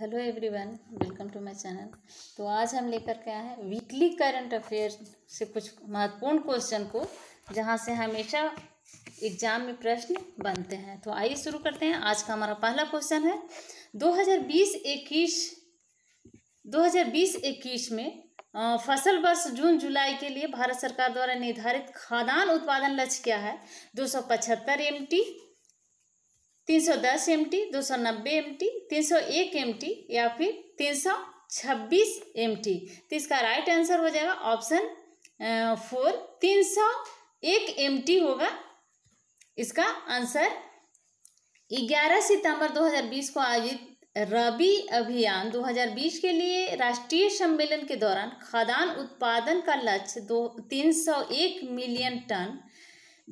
hello everyone welcome to my channel तो आज हम लेकर के आए हैं वीकली करंट अफेयर से कुछ महत्वपूर्ण क्वेश्चन को जहां से हमेशा एग्जाम में प्रश्न बनते हैं तो आइए शुरू करते हैं आज का हमारा पहला क्वेश्चन है 2020-21 2020-21 में फसल वर्ष जून जुलाई के लिए भारत सरकार द्वारा निर्धारित खाद्यान्न उत्पादन लक्ष्य क्या है दो सौ तीन सौ दस एम टी दो सौ नब्बे एम टी तीन सौ एक एम टी या फिर तीन सौ छब्बीस एम टी तो इसका राइट आंसर हो जाएगा ऑप्शन फोर तीन सौ एक एम टी होगा इसका आंसर ग्यारह सितंबर 2020 को आयोजित रबी अभियान 2020 के लिए राष्ट्रीय सम्मेलन के दौरान खाद्यान्न उत्पादन का लक्ष्य दो तीन सौ एक मिलियन टन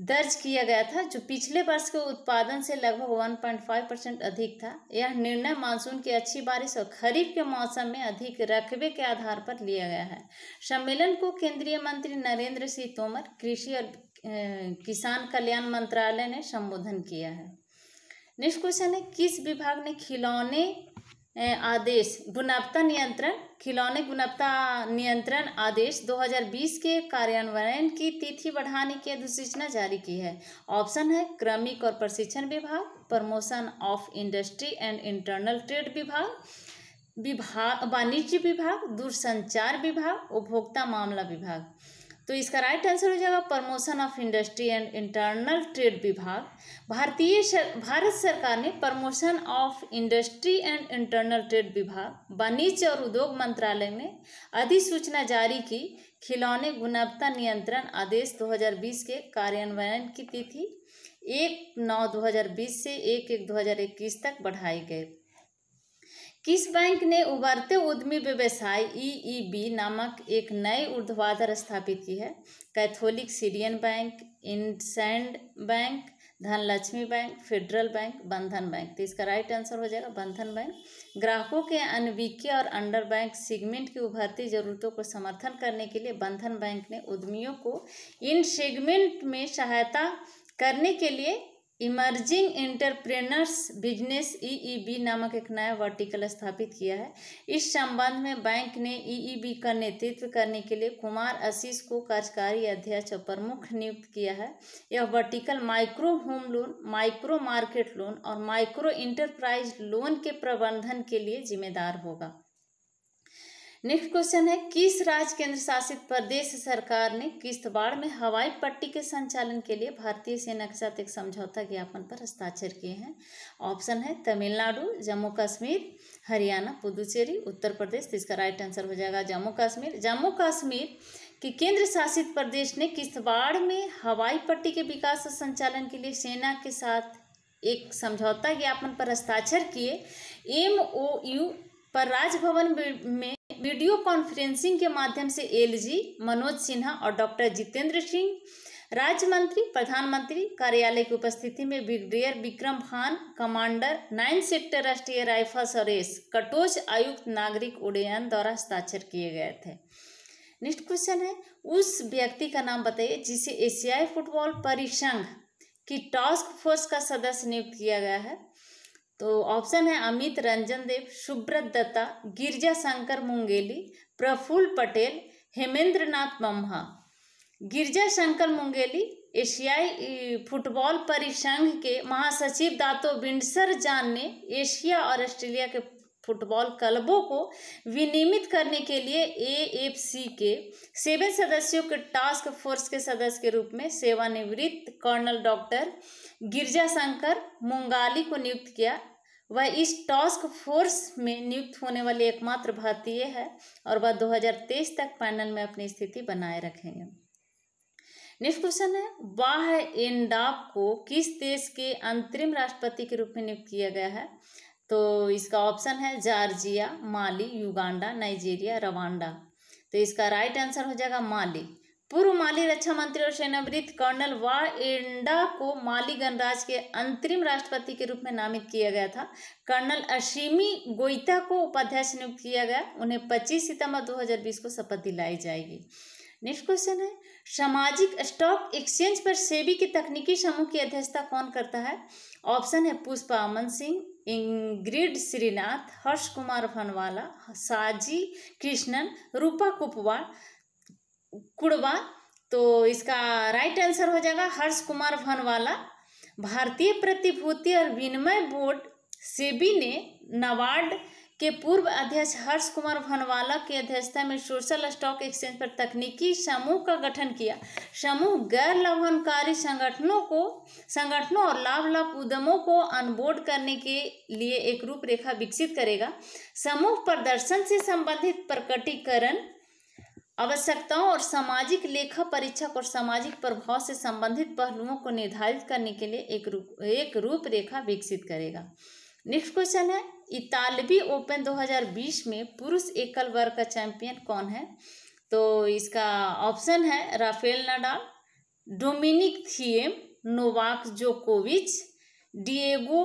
दर्ज किया गया था जो पिछले वर्ष के उत्पादन से लगभग 1.5 परसेंट अधिक था यह निर्णय मानसून की अच्छी बारिश और खरीफ के मौसम में अधिक रकबे के आधार पर लिया गया है सम्मेलन को केंद्रीय मंत्री नरेंद्र सिंह तोमर कृषि और किसान कल्याण मंत्रालय ने संबोधन किया है नेक्स्ट क्वेश्चन है किस विभाग ने खिलौने आदेश गुणवत्ता नियंत्रण खिलौने गुणवत्ता नियंत्रण आदेश 2020 के कार्यान्वयन की तिथि बढ़ाने की अधिसूचना जारी की है ऑप्शन है क्रमिक और प्रशिक्षण विभाग promotion of industry and internal trade विभाग विभाग वाणिज्य विभाग दूरसंचार विभाग उपभोक्ता मामला विभाग तो इसका राइट आंसर हो जाएगा promotion of industry and internal trade विभाग भारतीय भारत सरकार ने promotion of industry and internal trade विभाग वाणिज्य और उद्योग मंत्रालय में अधिसूचना जारी की खिलौने गुणवत्ता नियंत्रण आदेश 2020 के कार्यान्वयन की तिथि एक नौ 2020 से एक एक 2021 तक बढ़ाई गई किस बैंक ने उभरते उद्यमी व्यवसाय ईईबी e e नामक एक नए ऊर्ध्वाधर स्थापित की है Catholic Syrian bank IndusInd bank Dhanlaxmi bank federal bank Bandhan bank तो इसका राइट आंसर हो जाएगा बंधन बैंक ग्राहकों के अनविकीय और अंडर बैंक सेगमेंट की उभरती जरूरतों को समर्थन करने के लिए बंधन बैंक ने उद्यमियों को इन सेगमेंट में सहायता करने के लिए इमर्जिंग इंटरप्रेनर्स बिजनेस ईईबी नामक एक नया वर्टिकल स्थापित किया है इस संबंध में बैंक ने ईईबी का नेतृत्व करने के लिए कुमार आशीष को कार्यकारी अध्यक्ष और प्रमुख नियुक्त किया है यह vertical micro home loan micro market loan और माइक्रो इंटरप्राइज लोन के प्रबंधन के लिए जिम्मेदार होगा नेक्स्ट क्वेश्चन है किस राज्य केंद्र शासित प्रदेश सरकार ने किश्तवाड़ में हवाई पट्टी के संचालन के लिए भारतीय सेना के साथ एक समझौता ज्ञापन पर हस्ताक्षर किए हैं ऑप्शन है तमिलनाडु जम्मू कश्मीर हरियाणा पुदुचेरी उत्तर प्रदेश तो इसका राइट आंसर हो जाएगा जम्मू कश्मीर जम्मू कश्मीर कि केंद्र शासित प्रदेश ने किश्तवाड़ में हवाई पट्टी के विकास और संचालन के लिए सेना के साथ एक समझौता ज्ञापन पर हस्ताक्षर किए एम यू पर राजभवन में वीडियो कॉन्फ्रेंसिंग के माध्यम से एलजी मनोज सिन्हा और डॉक्टर जितेंद्र सिंह राज्य मंत्री प्रधानमंत्री कार्यालय की उपस्थिति में brigadier Vikram Khan commander nine sector राष्ट्रीय राइफल्स और एस कटोच आयुक्त नागरिक उड्डयन द्वारा हस्ताक्षर किए गए थे नेक्स्ट क्वेश्चन है उस व्यक्ति का नाम बताइए जिसे एशियाई फुटबॉल परिसंघ की टास्क फोर्स का सदस्य नियुक्त किया गया है तो ऑप्शन है अमित रंजन देव सुब्रत दत्ता गिरजा शंकर मुंगेली प्रफुल्ल पटेल हेमेंद्र नाथ मम्हा गिरजा शंकर मुंगेली एशियाई फुटबॉल परिसंघ के महासचिव दातो बिंडसर जान ने एशिया और ऑस्ट्रेलिया के फुटबॉल क्लबों को विनियमित करने के लिए ए एफ सी के सेवन सदस्यों के टास्क फोर्स के सदस्य के रूप में सेवानिवृत्त कर्नल डॉक्टर गिरजा शंकर मुंगाली को नियुक्त किया वह इस टास्क फोर्स में नियुक्त होने वाले एकमात्र भारतीय है और वह 2023 तक पैनल में अपनी स्थिति बनाए रखेंगे नेक्स्ट क्वेश्चन है वाह एंडाप को किस देश के अंतरिम राष्ट्रपति के रूप में नियुक्त किया गया है तो इसका ऑप्शन है Georgia Mali Uganda Nigeria Rwanda तो इसका राइट आंसर हो जाएगा माली पूर्व माली रक्षा मंत्री और सेनावृत्त कर्नल वा एंडा को माली गणराज के अंतरिम राष्ट्रपति के रूप में नामित किया गया था कर्नल अशीमी गोइता को उपाध्यक्ष नियुक्त किया गया उन्हें 25 सितंबर 2020 को शपथ दिलाई जाएगी नेक्स्ट क्वेश्चन है सामाजिक स्टॉक एक्सचेंज पर सेबी के तकनीकी समूह की अध्यक्षता कौन करता है ऑप्शन है पुष्पा अमन सिंह इंग्रिड श्रीनाथ हर्ष कुमार भनवाला साजी कृष्णन रूपा कुपवा कुड़वा तो इसका राइट आंसर हो जाएगा हर्ष कुमार भनवाला भारतीय प्रतिभूति और विनिमय बोर्ड सेबी ने नवार्ड के पूर्व अध्यक्ष हर्ष कुमार भनवाला की अध्यक्षता में सोशल स्टॉक एक्सचेंज पर तकनीकी समूह का गठन किया समूह गैर लाभकारी संगठनों को संगठनों और लाभ लाभ उद्यमों को अनबोर्ड करने के लिए एक रूपरेखा विकसित करेगा समूह प्रदर्शन से संबंधित प्रकटीकरण आवश्यकताओं और सामाजिक लेखा परीक्षक और सामाजिक प्रभाव से संबंधित पहलुओं को निर्धारित करने के लिए एक रूप एक रूपरेखा विकसित करेगा नेक्स्ट क्वेश्चन है इतालवी ओपन 2020 में पुरुष एकल वर्ग का चैंपियन कौन है तो इसका ऑप्शन है Rafael Nadal Dominic Thiem Novak जोकोविच डिएगो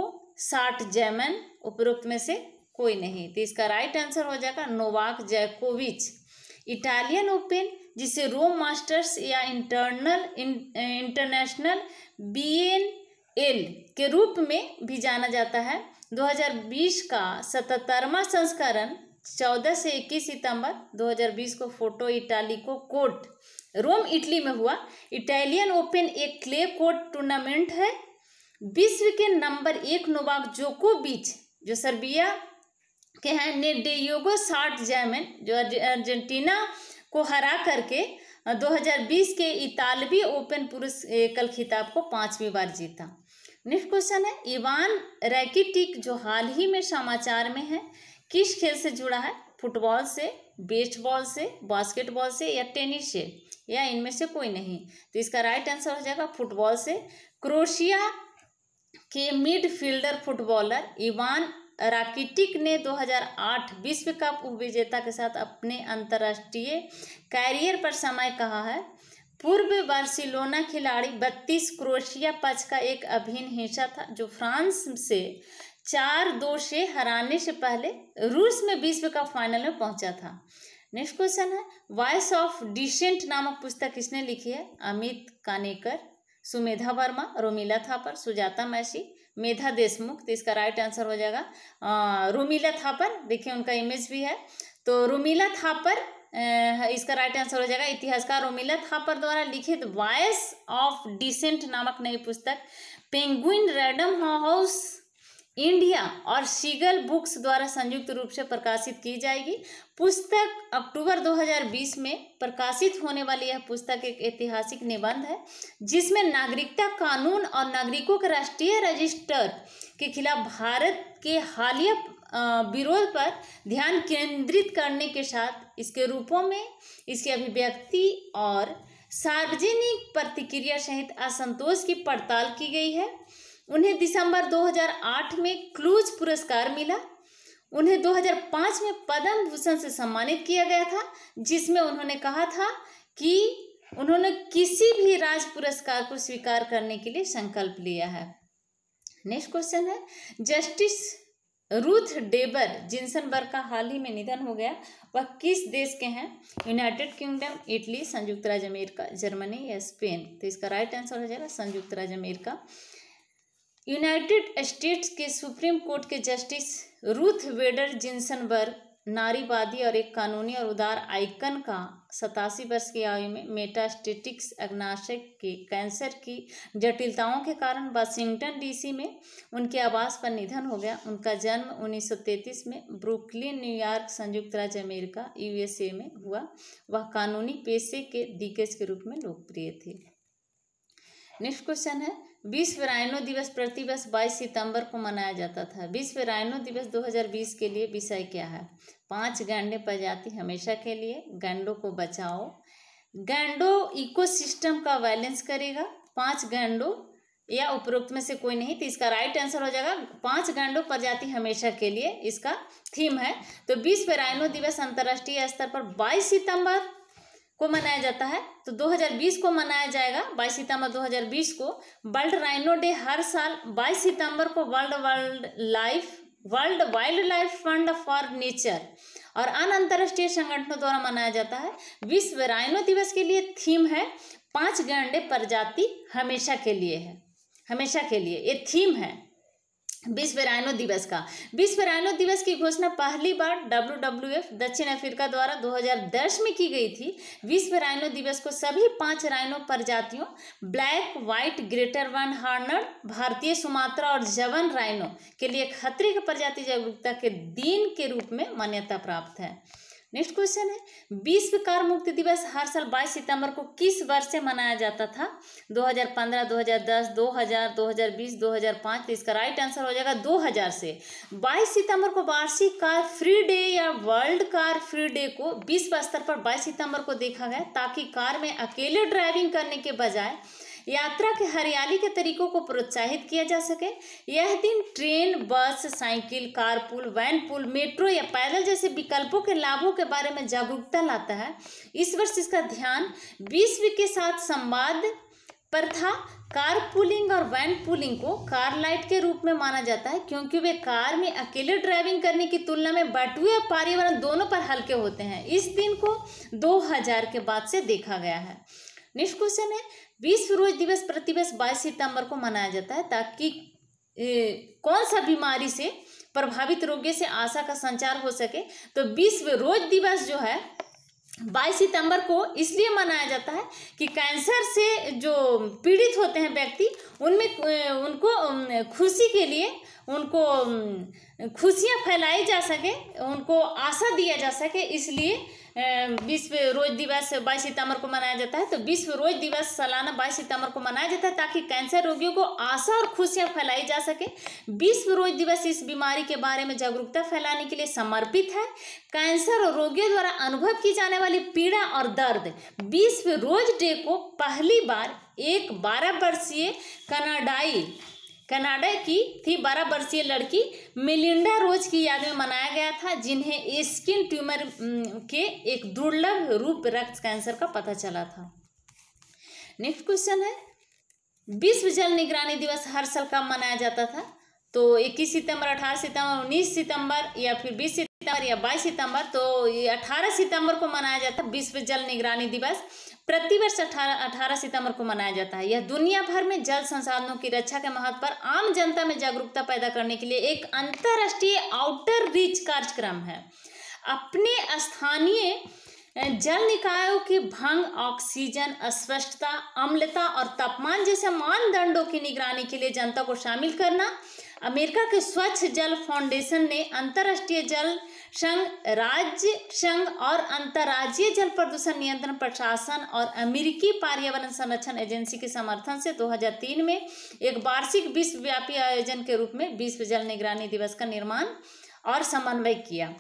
साठ जैमन उपरोक्त में से कोई नहीं तो इसका राइट आंसर हो जाएगा नोवाक जैकोविच इटालियन ओपन जिसे रोम मास्टर्स या इंटरनल इं, इंटरनेशनल बी एन एल के रूप में भी जाना जाता है 2020 का सतहत्तरवा संस्करण 14 से 21 सितंबर 2020 को Foro Italico court Rome Italy में हुआ इटालियन ओपन एक क्ले कोर्ट टूर्नामेंट है विश्व के नंबर एक नोवाक बीच जो सर्बिया के हैं ने डेयोगो साठ जैमन जो अर्जेंटीना को हरा करके 2020 के इतालवी ओपन पुरुष एकल खिताब को पांचवी बार जीता नेक्स्ट क्वेश्चन है इवान रैकिटिक जो हाल ही में समाचार में है किस खेल से जुड़ा है फुटबॉल से बेसबॉल से बास्केटबॉल से या टेनिस से या इनमें से कोई नहीं तो इसका राइट आंसर हो जाएगा फुटबॉल से क्रोशिया के मिडफील्डर फुटबॉलर इवान राकिटिक ने 2008 विश्व कप उप विजेता के साथ अपने अंतर्राष्ट्रीय कैरियर पर समय कहा है पूर्व बार्सिलोना खिलाड़ी बत्तीस क्रोशिया पच का एक अभिन्न हिस्सा था जो फ्रांस से चार दो से हराने से पहले रूस में विश्व कप फाइनल में पहुंचा था नेक्स्ट क्वेश्चन है वॉइस ऑफ डिसेंट नामक पुस्तक किसने लिखी है अमित कानेकर सुमेधा वर्मा रोमिला थापर सुजाता मैसी मेधा देशमुख तो इसका राइट आंसर हो जाएगा रोमिला थापर देखिए उनका इमेज भी है तो रोमिला थापर इसका राइट आंसर हो जाएगा इतिहासकार रोमिला थापर द्वारा लिखित वॉयस ऑफ डिसेंट नामक नई पुस्तक पेंगुइन रैडम हाउस इंडिया और सीगल बुक्स द्वारा संयुक्त रूप से प्रकाशित की जाएगी पुस्तक अक्टूबर 2020 में प्रकाशित होने वाली यह पुस्तक एक ऐतिहासिक निबंध है जिसमें नागरिकता कानून और नागरिकों के राष्ट्रीय रजिस्टर के खिलाफ भारत के हालिया विरोध पर ध्यान केंद्रित करने के साथ इसके रूपों में इसके अभिव्यक्ति और सार्वजनिक प्रतिक्रिया सहित असंतोष की पड़ताल की गई है उन्हें दिसंबर 2008 में क्लूज पुरस्कार मिला उन्हें 2005 में पद्म भूषण से सम्मानित किया गया था जिसमें उन्होंने कहा था कि उन्होंने किसी भी राज पुरस्कार को स्वीकार करने के लिए संकल्प लिया है नेक्स्ट क्वेश्चन है जस्टिस रूथ डेबर जिनसनबर्ग का हाल ही में निधन हो गया वह किस देश के हैं यूनाइटेड किंगडम इटली संयुक्त राज्य अमेरिका जर्मनी या स्पेन तो इसका राइट आंसर हो जाएगा संयुक्त राज्य अमेरिका यूनाइटेड स्टेट्स के सुप्रीम कोर्ट के जस्टिस रूथ वेडर जिनसनबर्ग नारीवादी और एक कानूनी और उदार आइकन का सतासी वर्ष की आयु में मेटास्टेटिक्स अग्नाशय के कैंसर की जटिलताओं के कारण वाशिंगटन डीसी में उनके आवास पर निधन हो गया उनका जन्म 1933 में ब्रुकलिन न्यूयॉर्क संयुक्त राज्य अमेरिका यूएसए में हुआ वह कानूनी पेशे के दिग्गज के रूप में लोकप्रिय थे नेक्स्ट क्वेश्चन है विश्व रायनो दिवस प्रति वर्ष बाईस सितंबर को मनाया जाता था विश्व रायनो दिवस 2020 के लिए विषय क्या है पांच गैंडे प्रजाति हमेशा के लिए गैंडों को बचाओ गैंडो इकोसिस्टम का बैलेंस करेगा पांच गैंडो या उपरोक्त में से कोई नहीं तो इसका राइट आंसर हो जाएगा पांच गैंडो प्रजाति हमेशा के लिए इसका थीम है तो विश्व रायनो दिवस अंतर्राष्ट्रीय स्तर पर बाईस सितंबर को मनाया जाता है तो 2020 को मनाया जाएगा 22 सितंबर 2020 को वर्ल्ड राइनो डे हर साल 22 सितंबर को world world life world wildlife fund for nature और अन्य अंतर्राष्ट्रीय संगठनों द्वारा मनाया जाता है विश्व राइनो दिवस के लिए थीम है पांच गंडे प्रजाति हमेशा के लिए है हमेशा के लिए ये थीम है विश्व रायनो दिवस का विश्व रायनो दिवस की घोषणा पहली बार डब्ल्यू डब्ल्यू एफ दक्षिण अफ्रीका द्वारा 2010 में की गई थी विश्व रायनो दिवस को सभी पांच रायनो प्रजातियों black white greater one horned भारतीय सुमात्रा और जवन रायनो के लिए खतरे की प्रजाति जागरूकता के दिन के रूप में मान्यता प्राप्त है नेक्स्ट क्वेश्चन है विश्व कार मुक्ति दिवस हर साल 22 सितंबर को किस वर्ष से मनाया जाता था 2015, 2010, 2000, 2020, 2005 तो इसका राइट आंसर हो जाएगा 2000 से 22 सितंबर को वार्षिक कार फ्री डे या वर्ल्ड कार फ्री डे को विश्व स्तर पर 22 सितंबर को देखा गया ताकि कार में अकेले ड्राइविंग करने के बजाय यात्रा के हरियाली के तरीकों को प्रोत्साहित किया जा सके यह दिन train bus cycle car pool van pool metro या पैदल जैसे विकल्पों के लाभों के बारे में जागरूकता लाता है इस वर्ष इसका ध्यान विश्व के साथ संवाद पर था कार पुलिंग और वैन पुलिंग को कार लाइट के रूप में माना जाता है क्योंकि वे कार में अकेले ड्राइविंग करने की तुलना में बटुए और पर्यावरण दोनों पर हल्के होते हैं इस दिन को 2000 के बाद से देखा गया है नेक्स्ट क्वेश्चन है विश्व रोज दिवस प्रतिवर्ष बाईस सितंबर को मनाया जाता है ताकि ए, कौन सा बीमारी से प्रभावित रोगियों से आशा का संचार हो सके तो विश्व रोज दिवस जो है बाईस सितंबर को इसलिए मनाया जाता है कि कैंसर से जो पीड़ित होते हैं व्यक्ति उनमें उनको खुशी के लिए उनको खुशियाँ फैलाई जा सके उनको आशा दिया जा सके इसलिए विश्व रोज दिवस बाईस सितंबर को मनाया जाता है तो विश्व रोज दिवस सालाना बाईस सितंबर को मनाया जाता है ताकि कैंसर रोगियों को आशा और खुशियाँ फैलाई जा सके विश्व रोज दिवस इस बीमारी के बारे में जागरूकता फैलाने के लिए समर्पित है कैंसर रोगियों द्वारा अनुभव की जाने वाली पीड़ा और दर्द विश्व रोज डे को पहली बार एक बारह वर्षीय कनाडाई कनाडा की थी बारह वर्षीय लड़की मिलिंडा रोज की याद में मनाया गया था जिन्हें स्किन ट्यूमर के एक दुर्लभ रूप रक्त कैंसर का पता चला था नेक्स्ट क्वेश्चन है विश्व जल निगरानी दिवस हर साल कब मनाया जाता था तो 21 सितंबर 18 सितंबर 19 सितंबर या फिर 20 सितंबर या 22 सितंबर तो 18 सितंबर को मनाया जाता है विश्व जल निगरानी दिवस प्रतिवर्ष अठारह अठारह सितंबर को मनाया जाता है यह दुनिया भर में जल संसाधनों की रक्षा के महत्व पर आम जनता में जागरूकता पैदा करने के लिए एक अंतर्राष्ट्रीय आउटर रीच कार्यक्रम है अपने स्थानीय जल निकायों के भंग ऑक्सीजन अस्पष्टता अम्लता और तापमान जैसे मानदंडों की निगरानी के लिए जनता को शामिल करना अमेरिका के स्वच्छ जल फाउंडेशन ने अंतर्राष्ट्रीय जल संघ राज्य संघ और अंतर्राज्यीय जल प्रदूषण नियंत्रण प्रशासन और अमेरिकी पर्यावरण संरक्षण एजेंसी के समर्थन से 2003 में एक वार्षिक विश्वव्यापी आयोजन के रूप में विश्व जल निगरानी दिवस का निर्माण और समन्वय किया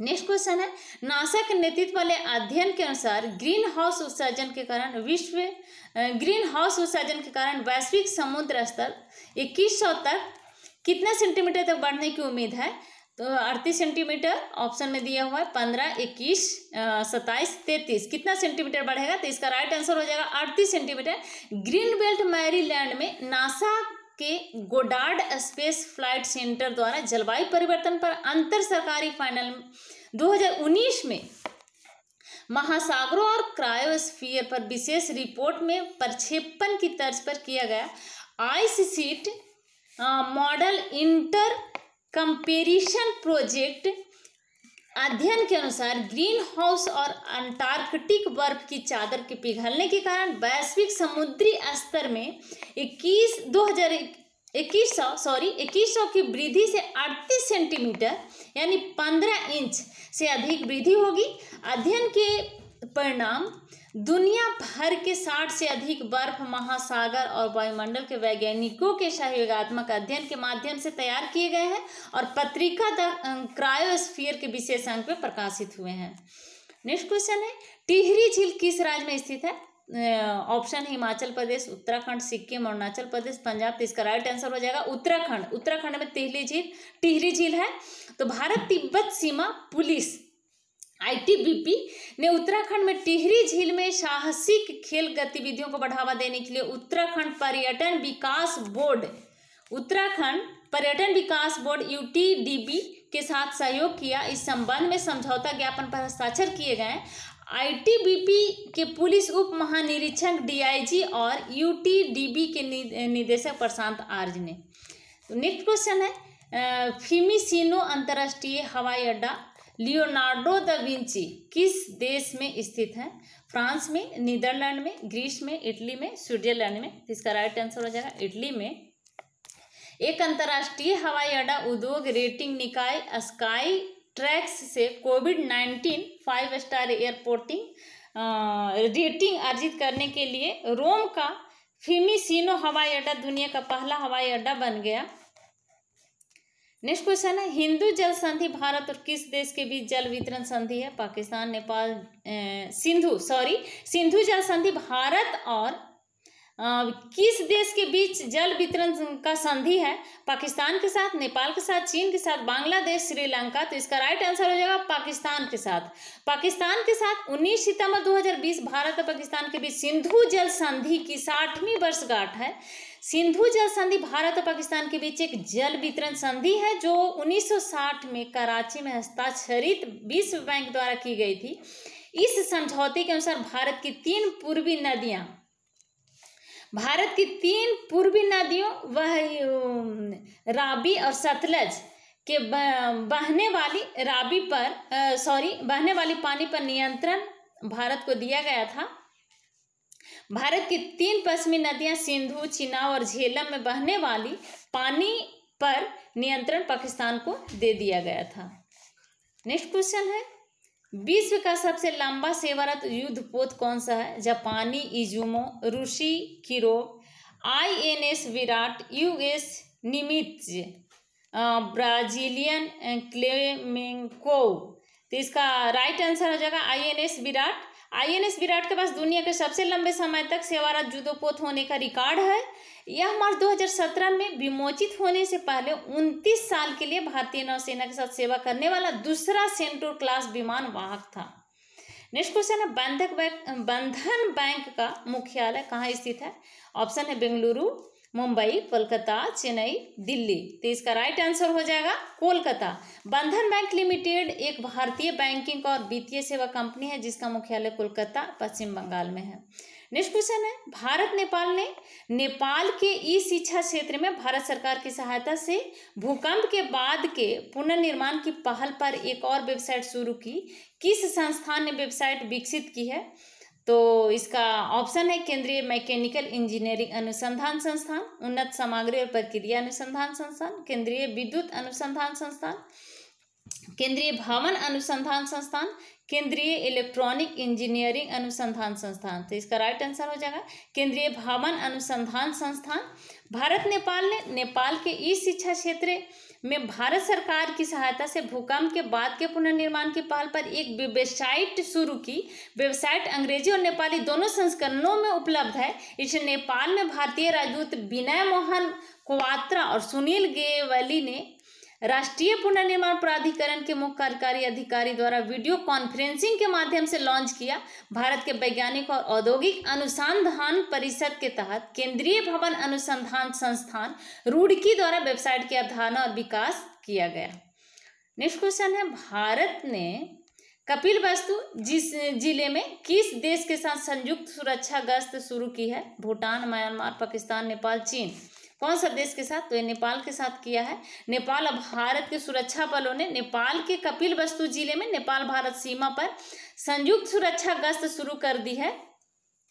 नेक्स्ट क्वेश्चन है नासा के नेतृत्व वाले अध्ययन के अनुसार ग्रीन हाउस उत्सर्जन के कारण विश्व ग्रीन हाउस उत्सर्जन के कारण वैश्विक समुद्र स्तर इक्कीस सौ तक कितना सेंटीमीटर तक बढ़ने की उम्मीद है तो अड़तीस सेंटीमीटर ऑप्शन में दिया हुआ है पंद्रह इक्कीस सत्ताईस तैतीस कितना सेंटीमीटर बढ़ेगा तो इसका राइट आंसर हो जाएगा अड़तीस सेंटीमीटर ग्रीन बेल्ट मैरीलैंड में नासा के गोडार्ड स्पेस फ्लाइट सेंटर द्वारा जलवायु परिवर्तन पर अंतर सरकारी फाइनल 2019 में महासागरों और क्रायोस्फीयर पर विशेष रिपोर्ट में प्रक्षेपण की तर्ज पर किया गया ice sheet model intercomparison project अध्ययन के अनुसार ग्रीन हाउस और अंटार्कटिक बर्फ की चादर के पिघलने के कारण वैश्विक समुद्री स्तर में 21 दो हजार इक्कीस सौ सॉरी इक्कीस सौ की वृद्धि से 38 सेंटीमीटर यानी 15 इंच से अधिक वृद्धि होगी अध्ययन के परिणाम दुनिया भर के 60 से अधिक बर्फ महासागर और वायुमंडल के वैज्ञानिकों के सहयोगात्मक अध्ययन के माध्यम से तैयार किए गए हैं और पत्रिका द क्रायोस्फीयर के विशेष अंक में प्रकाशित हुए हैं नेक्स्ट क्वेश्चन है टिहरी झील किस राज्य में स्थित है ऑप्शन हिमाचल प्रदेश उत्तराखंड सिक्किम अरुणाचल प्रदेश पंजाब तो इसका राइट आंसर हो जाएगा उत्तराखंड उत्तराखंड में तिहली झील टिहरी झील है तो भारत तिब्बत सीमा पुलिस आईटीबीपी ने उत्तराखंड में टिहरी झील में साहसिक खेल गतिविधियों को बढ़ावा देने के लिए उत्तराखंड पर्यटन विकास बोर्ड उत्तराखंड पर्यटन विकास बोर्ड यूटीडीबी के साथ सहयोग किया इस संबंध में समझौता ज्ञापन पर हस्ताक्षर किए गए आईटीबीपी के पुलिस उप महानिरीक्षक डीआईजी और यूटीडीबी के निदेशक प्रशांत आर्य ने तो नेक्स्ट क्वेश्चन है फिमिसिनो अंतर्राष्ट्रीय हवाई अड्डा लियोनार्डो द विंची किस देश में स्थित है फ्रांस में नीदरलैंड में ग्रीस में इटली में स्विट्जरलैंड में इसका राइट आंसर हो जाएगा इटली में एक अंतर्राष्ट्रीय हवाई अड्डा उद्योग रेटिंग निकाय स्काई ट्रैक्स से covid nineteen five star airport rating अर्जित करने के लिए रोम का फिमिसिनो हवाई अड्डा दुनिया का पहला हवाई अड्डा बन गया नेक्स्ट क्वेश्चन है हिंदू जल संधि भारत और किस देश के बीच जल वितरण संधि है पाकिस्तान नेपाल सिंधु सॉरी सिंधु जल संधि भारत और किस देश के बीच जल वितरण का संधि है पाकिस्तान के साथ नेपाल के साथ चीन के साथ बांग्लादेश श्रीलंका तो इसका राइट आंसर हो जाएगा पाकिस्तान के साथ पाकिस्तान के साथ 19 सितंबर 2020 भारत और पाकिस्तान के बीच सिंधु जल संधि की साठवीं वर्षगांठ है सिंधु जल संधि भारत और पाकिस्तान के बीच एक जल वितरण संधि है जो 1960 में कराची में हस्ताक्षरित विश्व बैंक द्वारा की गई थी इस समझौते के अनुसार भारत की तीन पूर्वी नदियां भारत की तीन पूर्वी नदियों वह राबी और सतलज के बहने वाली राबी पर सॉरी बहने वाली पानी पर नियंत्रण भारत को दिया गया था भारत की तीन पश्चिमी नदियां सिंधु चिनाव और झेलम में बहने वाली पानी पर नियंत्रण पाकिस्तान को दे दिया गया था नेक्स्ट क्वेश्चन है विश्व का सबसे लंबा सेवारत पोत कौन सा है जापानी इजुमो रूसी N INS Viraat US Nimitz Brazilian Clemenceau तो इसका राइट आंसर हो जाएगा आईएनएस विराट आईएनएस विराट के पास दुनिया के सबसे लंबे समय तक सेवारत युद्धपोत होने का रिकॉर्ड है यह मार्च 2017 में विमोचित होने से पहले 29 साल के लिए भारतीय नौसेना के साथ सेवा करने वाला दूसरा सेंटूर क्लास विमान वाहक था नेक्स्ट क्वेश्चन है बंधक बैंक बंधन बैंक का मुख्यालय कहाँ स्थित है ऑप्शन है बेंगलुरु मुंबई कोलकाता चेन्नई दिल्ली तो इसका राइट आंसर हो जाएगा कोलकाता बंधन बैंक लिमिटेड एक भारतीय बैंकिंग और वित्तीय सेवा कंपनी है जिसका मुख्यालय कोलकाता पश्चिम बंगाल में है नेक्स्ट क्वेश्चन है भारत नेपाल ने नेपाल के ई शिक्षा क्षेत्र में भारत सरकार की सहायता से भूकंप के बाद के पुनर्निर्माण की पहल पर एक और वेबसाइट शुरू की किस संस्थान ने वेबसाइट विकसित की है तो इसका ऑप्शन है केंद्रीय मैकेनिकल इंजीनियरिंग अनुसंधान संस्थान उन्नत सामग्री और प्रक्रिया अनुसंधान संस्थान केंद्रीय विद्युत अनुसंधान संस्थान केंद्रीय भवन अनुसंधान संस्थान केंद्रीय इलेक्ट्रॉनिक इंजीनियरिंग अनुसंधान संस्थान तो इसका राइट आंसर हो जाएगा केंद्रीय भवन अनुसंधान संस्थान भारत नेपाल ने नेपाल के ई शिक्षा क्षेत्र में भारत सरकार की सहायता से भूकंप के बाद के पुनर्निर्माण की पहल पर एक वेबसाइट शुरू की वेबसाइट अंग्रेजी और नेपाली दोनों संस्करणों में उपलब्ध है इसे नेपाल में भारतीय राजदूत विनय मोहन कुआत्रा और सुनील गेवली ने राष्ट्रीय पुनर्निर्माण प्राधिकरण के मुख्य कार्यकारी अधिकारी द्वारा वीडियो कॉन्फ्रेंसिंग के माध्यम से लॉन्च किया भारत के वैज्ञानिक और औद्योगिक अनुसंधान परिषद के तहत केंद्रीय भवन अनुसंधान संस्थान रूड़की द्वारा वेबसाइट की अवधारणा और विकास किया गया नेक्स्ट क्वेश्चन है भारत ने कपिल वस्तु जिस जिले में किस देश के साथ संयुक्त सुरक्षा गश्त शुरू की है भूटान म्यांमार पाकिस्तान नेपाल चीन कौन सा देश के साथ तो ये नेपाल के साथ किया है नेपाल अब भारत के सुरक्षा बलों ने नेपाल के कपिल वस्तु जिले में नेपाल भारत सीमा पर संयुक्त सुरक्षा गश्त शुरू कर दी है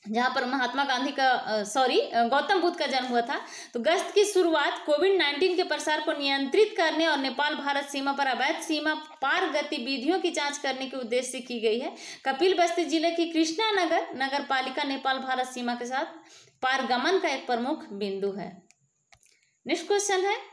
जहाँ पर महात्मा गांधी का सॉरी गौतम बुद्ध का जन्म हुआ था तो गश्त की शुरुआत कोविड नाइन्टीन के प्रसार को नियंत्रित करने और नेपाल भारत सीमा पर अवैध सीमा पार गतिविधियों की जांच करने के उद्देश्य से की गई है कपिल बस्ती जिले की कृष्णा नगर नगर पालिका नेपाल भारत सीमा के साथ पारगमन का एक प्रमुख बिंदु है नेक्स्ट क्वेश्चन है